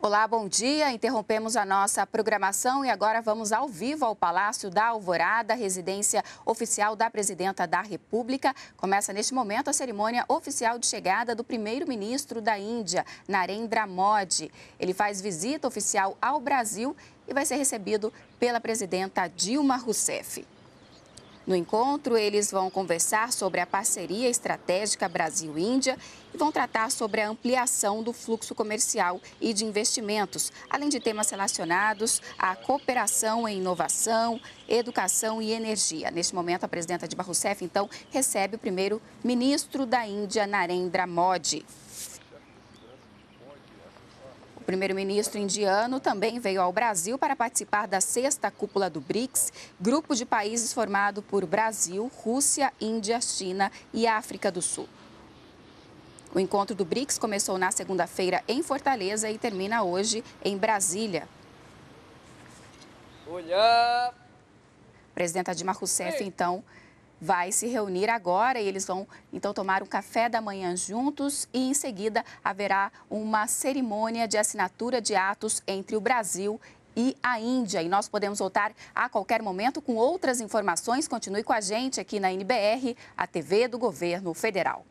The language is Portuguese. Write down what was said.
Olá, bom dia. Interrompemos a nossa programação e agora vamos ao vivo ao Palácio da Alvorada, residência oficial da Presidenta da República. Começa neste momento a cerimônia oficial de chegada do primeiro-ministro da Índia, Narendra Modi. Ele faz visita oficial ao Brasil e vai ser recebido pela presidenta Dilma Rousseff. No encontro, eles vão conversar sobre a parceria estratégica Brasil-Índia e vão tratar sobre a ampliação do fluxo comercial e de investimentos, além de temas relacionados à cooperação em inovação, educação e energia. Neste momento, a presidenta de Barrousseff, então, recebe o primeiro ministro da Índia, Narendra Modi primeiro-ministro indiano também veio ao Brasil para participar da sexta cúpula do BRICS, grupo de países formado por Brasil, Rússia, Índia, China e África do Sul. O encontro do BRICS começou na segunda-feira em Fortaleza e termina hoje em Brasília. Olha! Presidenta Dilma Rousseff, então, vai se reunir agora e eles vão então tomar um café da manhã juntos e em seguida haverá uma cerimônia de assinatura de atos entre o Brasil e a Índia. E nós podemos voltar a qualquer momento com outras informações. Continue com a gente aqui na NBR, a TV do Governo Federal.